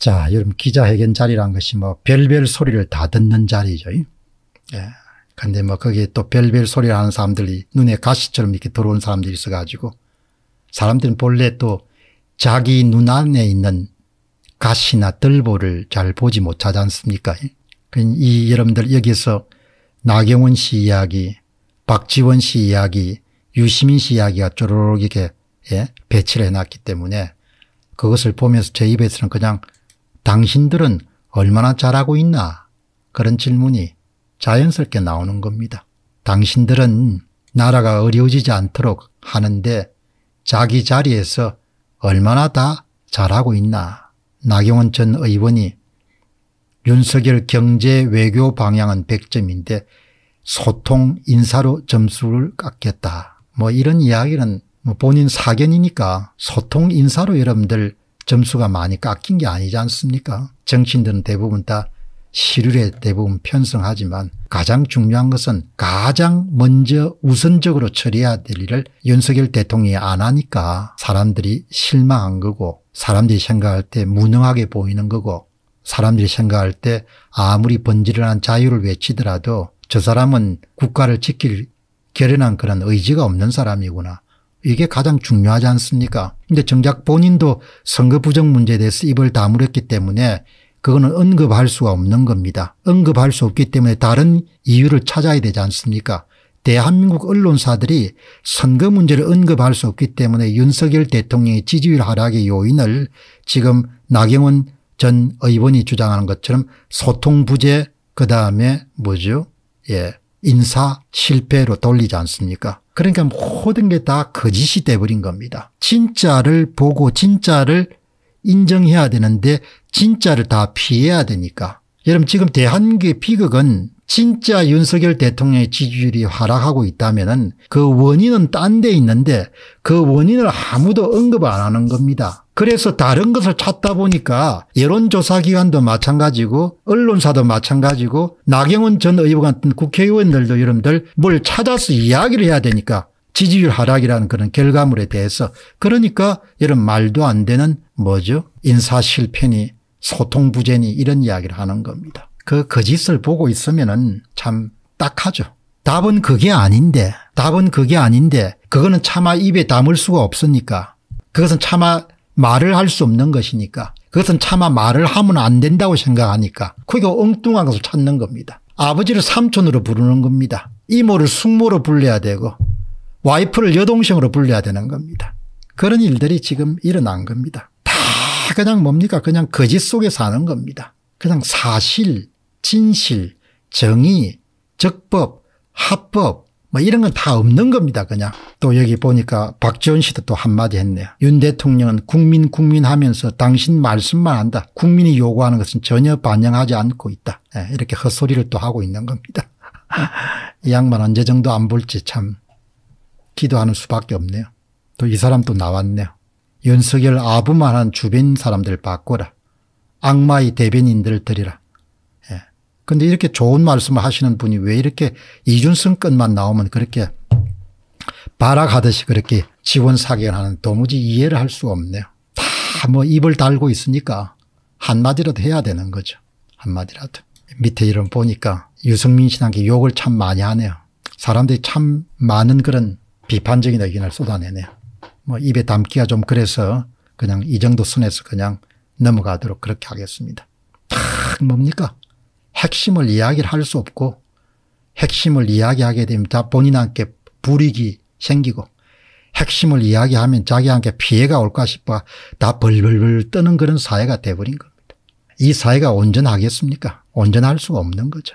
자, 여러분 기자회견 자리란 것이 뭐 별별 소리를 다 듣는 자리죠. 예. 예. 근데 뭐 거기에 또 별별 소리를 하는 사람들이 눈에 가시처럼 이렇게 들어온 사람들이 있어가지고 사람들은 본래 또 자기 눈 안에 있는 가시나 들보를 잘 보지 못하지 않습니까? 예. 이 여러분들 여기서 나경원 씨 이야기, 박지원 씨 이야기, 유시민 씨 이야기가 쪼르륵 이렇게 예? 배치를 해놨기 때문에 그것을 보면서 제 입에서는 그냥 당신들은 얼마나 잘하고 있나? 그런 질문이 자연스럽게 나오는 겁니다. 당신들은 나라가 어려워지지 않도록 하는데 자기 자리에서 얼마나 다 잘하고 있나. 나경원 전 의원이 윤석열 경제 외교 방향은 100점인데 소통 인사로 점수를 깎겠다. 뭐 이런 이야기는 뭐 본인 사견이니까 소통 인사로 여러분들 점수가 많이 깎인 게 아니지 않습니까? 정치인들은 대부분 다 실률에 대부분 편성하지만 가장 중요한 것은 가장 먼저 우선적으로 처리해야 될 일을 윤석열 대통령이 안 하니까 사람들이 실망한 거고 사람들이 생각할 때 무능하게 보이는 거고 사람들이 생각할 때 아무리 번지를한 자유를 외치더라도 저 사람은 국가를 지킬 결연한 그런 의지가 없는 사람이구나 이게 가장 중요하지 않습니까 근데 정작 본인도 선거 부정 문제에 대해서 입을 다물었기 때문에 그거는 언급할 수가 없는 겁니다. 언급할 수 없기 때문에 다른 이유를 찾아야 되지 않습니까 대한민국 언론사들이 선거 문제를 언급할 수 없기 때문에 윤석열 대통령의 지지율 하락의 요인을 지금 나경원 전 의원이 주장하는 것처럼 소통 부재 그다음에 뭐죠 예 인사 실패로 돌리지 않습니까 그러니까 모든 게 다 거짓이 돼버린 겁니다. 진짜를 보고 진짜를 인정해야 되는데 진짜를 다 피해야 되니까 여러분 지금 대한민국의 비극은 진짜 윤석열 대통령의 지지율이 하락하고 있다면 그 원인은 딴 데 있는데 그 원인을 아무도 언급 안 하는 겁니다. 그래서 다른 것을 찾다 보니까 여론조사기관도 마찬가지고 언론사도 마찬가지고 나경원 전 의원 같은 국회의원들도 여러분들 뭘 찾아서 이야기를 해야 되니까 지지율 하락이라는 그런 결과물에 대해서 그러니까 이런 말도 안 되는 뭐죠 인사실패니 소통부재니 이런 이야기를 하는 겁니다. 그 거짓을 보고 있으면 참 딱하죠. 답은 그게 아닌데 답은 그게 아닌데 그거는 차마 입에 담을 수가 없으니까 그것은 차마 말을 할 수 없는 것이니까 그것은 차마 말을 하면 안 된다고 생각하니까 그게 엉뚱한 것을 찾는 겁니다. 아버지를 삼촌으로 부르는 겁니다. 이모를 숙모로 불려야 되고 와이프를 여동생으로 불려야 되는 겁니다. 그런 일들이 지금 일어난 겁니다. 그냥 뭡니까 그냥 거짓 속에 사는 겁니다. 그냥 사실 진실 정의 적법 합법 뭐 이런 건 다 없는 겁니다 그냥 또 여기 보니까 박지원 씨도 또 한마디 했네요 윤 대통령은 국민 국민 하면서 당신 말씀만 한다 국민이 요구하는 것은 전혀 반영하지 않고 있다 네, 이렇게 헛소리를 또 하고 있는 겁니다 이 양반 언제 정도 안 볼지 참 기도하는 수밖에 없네요 또 이 사람 또 나왔네요 연석열 아부만한 주변 사람들 바꿔라. 악마의 대변인들 들이라. 예. 근데 이렇게 좋은 말씀을 하시는 분이 왜 이렇게 이준성 끝만 나오면 그렇게 발악하듯이 그렇게 지원 사격하는 도무지 이해를 할 수 없네요. 다 뭐 입을 달고 있으니까 한마디라도 해야 되는 거죠. 한마디라도. 밑에 이름 보니까 유승민 씨한테 욕을 참 많이 하네요. 사람들이 참 많은 그런 비판적인 의견을 쏟아내네요. 뭐 입에 담기가 좀 그래서 그냥 이 정도 선에서 그냥 넘어가도록 그렇게 하겠습니다. 딱 뭡니까? 핵심을 이야기를 할 수 없고 핵심을 이야기하게 되면 다 본인한테 불이익이 생기고 핵심을 이야기하면 자기한테 피해가 올까 싶어 다 벌벌벌 떠는 그런 사회가 돼버린 겁니다. 이 사회가 온전하겠습니까? 온전할 수가 없는 거죠.